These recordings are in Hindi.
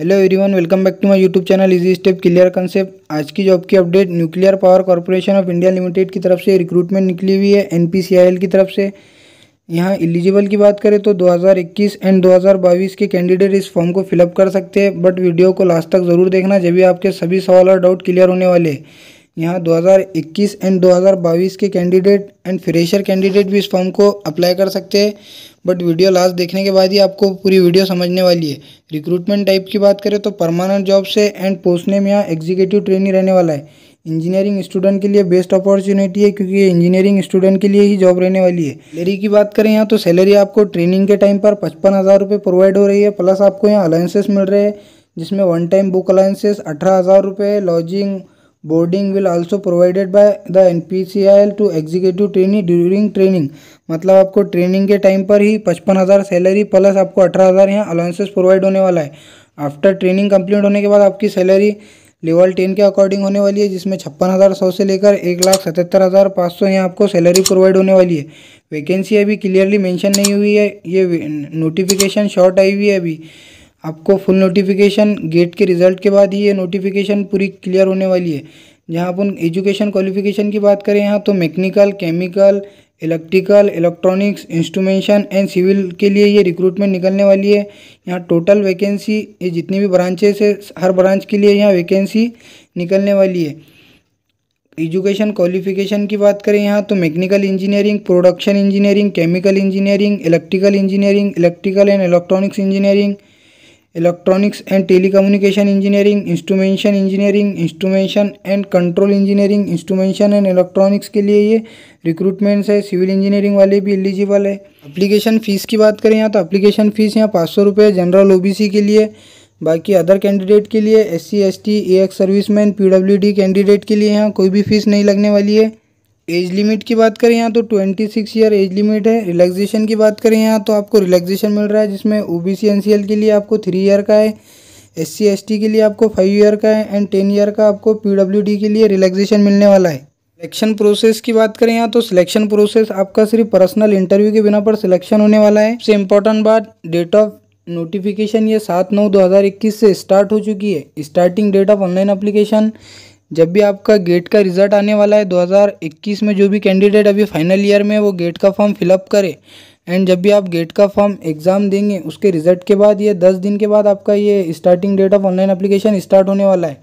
hello everyone welcome back to my YouTube channel easy step clear concept आज की जॉब की update nuclear power corporation of India limited की तरफ से रिक्रूटमेंट निकली हुई है एनपीसीआईएल की तरफ से यहाँ एलिजिबल की बात करें तो 2021 एंड 2022 के कैंडिडेट इस फॉर्म को फिलअप कर सकते हैं बट वीडियो को लास्ट तक ज़रूर देखना जब भी आपके सभी सवाल और डाउट क्लियर होने वाले हैं यहाँ 2021 एंड 2022 के कैंडिडेट एंड फ्रेशर कैंडिडेट भी इस फॉर्म को अप्लाई कर सकते हैं बट वीडियो लास्ट देखने के बाद ही आपको पूरी वीडियो समझने वाली है रिक्रूटमेंट टाइप की बात करें तो परमानेंट जॉब से एंड पोस्ट नेम यहाँ एग्जीक्यूटिव ट्रेनिंग रहने वाला है इंजीनियरिंग स्टूडेंट के लिए बेस्ट अपॉर्चुनिटी है क्योंकि ये इंजीनियरिंग स्टूडेंट के लिए ही जॉब रहने वाली है सैलरी की बात करें यहाँ तो सैलरी आपको ट्रेनिंग के टाइम पर पचपन हज़ार रुपये प्रोवाइड हो रही है प्लस आपको यहाँ अलायंसेस मिल रहे हैं जिसमें वन टाइम बुक अलायंसेस अठारह हज़ार रुपये lodging boarding will also provided by the N P C I L to executive training during training मतलब आपको ट्रेनिंग के टाइम पर ही पचपन हज़ार सैलरी प्लस आपको अठारह हज़ार यहाँ अलाउंसेस प्रोवाइड होने वाला है आफ्टर ट्रेनिंग कंप्लीट होने के बाद आपकी सैलरी लेवल टेन के अकॉर्डिंग होने वाली है जिसमें छप्पन हज़ार सौ से लेकर एक लाख सतहत्तर हज़ार पाँच सौ यहाँ आपको सैलरी प्रोवाइड होने वाली है वैकेंसी अभी क्लियरली मेंशन नहीं हुई है ये नोटिफिकेशन शॉर्ट आई हुई है अभी आपको फुल नोटिफिकेशन गेट के रिजल्ट के बाद ही ये नोटिफिकेशन पूरी क्लियर होने वाली है जहाँ अपन एजुकेशन क्वालिफिकेशन की बात करें यहाँ तो mechanical chemical electrical electronics instrumentation and civil के लिए ये रिक्रूटमेंट निकलने वाली है यहाँ टोटल वैकेंसी ये जितनी भी ब्रांचेस है हर ब्रांच के लिए यहाँ वैकेंसी निकलने वाली है एजुकेशन क्वालिफिकेशन की बात करें यहाँ तो mechanical engineering production engineering chemical engineering electrical engineering electrical and electronics engineering electronics and telecommunication engineering instrumentation engineering instrumentation and control engineering instrumentation and electronics के लिए ये रिक्रूटमेंट्स है सिविल इंजीनियरिंग वाले भी एलिजिबल है अप्लीकेशन फ़ीस की बात करें यहाँ तो अप्लीकेशन फ़ीस यहाँ पाँच सौ रुपये जनरल ओ के लिए बाकी अदर कैंडिडेट के लिए S C S T ex serviceman P W D candidate के लिए यहाँ कोई भी फीस नहीं लगने वाली है एज लिमिट की बात करें यहाँ तो twenty six year age limit है रिलैक्सेशन की बात करें यहाँ तो आपको रिलैक्सेशन मिल रहा है जिसमें O B C N C L के लिए आपको थ्री ईयर का है एस सी एस टी के लिए आपको फाइव ईयर का है एंड टेन ईयर का आपको पी डब्ल्यू डी के लिए रिलैक्सेशन मिलने वाला है सिलेक्शन प्रोसेस की बात करें यहाँ तो सिलेक्शन प्रोसेस आपका सिर्फ पर्सनल इंटरव्यू के बिना पर सिलेक्शन होने वाला है सबसे इम्पोर्टेंट बात डेट ऑफ नोटिफिकेशन ये सात नौ दो हज़ार इक्कीस से स्टार्ट हो चुकी है starting date of online application जब भी आपका गेट का रिजल्ट आने वाला है 2021 में जो भी कैंडिडेट अभी फाइनल ईयर में वो गेट का फॉर्म फिलअप करे एंड जब भी आप गेट का फॉर्म एग्ज़ाम देंगे उसके रिजल्ट के बाद ये दस दिन के बाद आपका ये starting date of online application start होने वाला है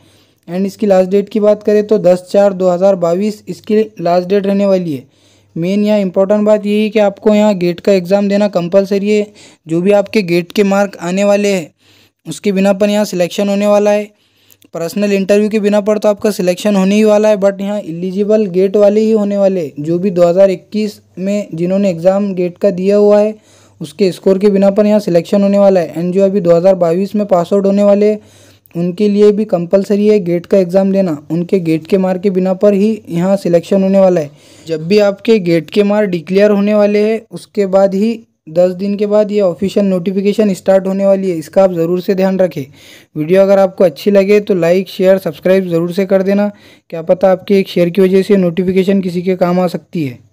एंड इसकी लास्ट डेट की बात करें तो दस चार दो हज़ार बाईस इसकी लास्ट डेट रहने वाली है मेन यहाँ इंपॉर्टेंट बात यही है कि आपको यहाँ गेट का एग्ज़ाम देना कंपलसरी है जो भी आपके गेट के मार्क आने वाले हैं उसके बिना पर यहाँ सिलेक्शन होने वाला है पर्सनल इंटरव्यू के बिना पर तो आपका सिलेक्शन होने ही वाला है बट यहाँ एलिजिबल गेट वाले ही होने वाले जो भी 2021 में जिन्होंने एग्ज़ाम गेट का दिया हुआ है उसके स्कोर के बिना पर यहाँ सिलेक्शन होने वाला है एंड जो अभी 2022 में पास आउट होने वाले उनके लिए भी कंपलसरी है गेट का एग्ज़ाम देना उनके गेट के मार के बिना पर ही यहाँ सिलेक्शन होने वाला है जब भी आपके गेट के मार डिक्लेयर होने वाले हैं उसके बाद ही दस दिन के बाद ये ऑफिशियल नोटिफिकेशन स्टार्ट होने वाली है इसका आप ज़रूर से ध्यान रखें वीडियो अगर आपको अच्छी लगे तो लाइक शेयर सब्सक्राइब ज़रूर से कर देना क्या पता आपके एक शेयर की वजह से नोटिफिकेशन किसी के काम आ सकती है